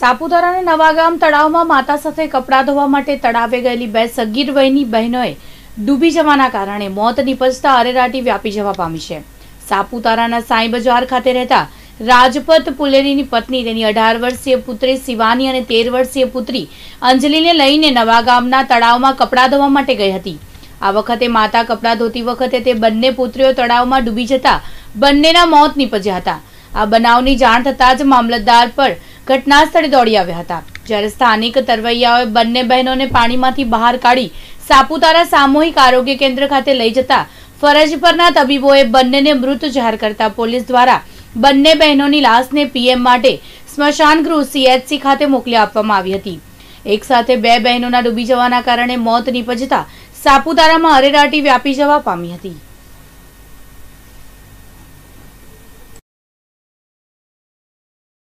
સાપુતારાના નવાગામ તળાવમાં માતા સાથે કપડાં ધોવા માટે તળાવે ગયેલી બે સગીર વયની બહેનોએ ડૂબી જવાના કારણે મોત નીપજતા અરેરાટી વ્યાપી જવા પામી છે સાપુતારાના સાંઈ બજાર ખાતે રહેતા રાજપત પુલેરીની પત્ની તેની અઢાર વર્ષીય પુત્રી શિવાની અને તેર વર્ષીય પુત્રી અંજલિને લઈને નવાગામના તળાવમાં કપડાં ધોવા માટે ગઈ હતી આ વખતે માતા કપડાં ધોતી વખતે તે બંને પુત્રીઓ તળાવમાં ડૂબી જતા બંનેના મોત નીપજ્યા હતા આ બનાવની જાણ થતાં જ મામલતદાર પર ઘટના સ્થળે દોડી આવ્યા હતા જ્યારે સ્થાનિક તરવૈયાઓએ બંને બહેનોને પાણીમાંથી બહાર કાઢી સાપુતારા સામૂહિક આરોગ્ય કેન્દ્ર ખાતે લઈ જતા ફરજ પરના તબીબોએ બંનેને મૃત જાહેર કરતા પોલીસ દ્વારા બંને બહેનોની લાશને પીએમ માટે સ્મશાન ગૃહ સીએચસી ખાતે મોકલી આપવામાં આવી હતી એક સાથે બે બહેનોના ડૂબી જવાના કારણે મોત નીપજતા સાપુતારામાં અરેરાટી વ્યાપી જવા પામી હતી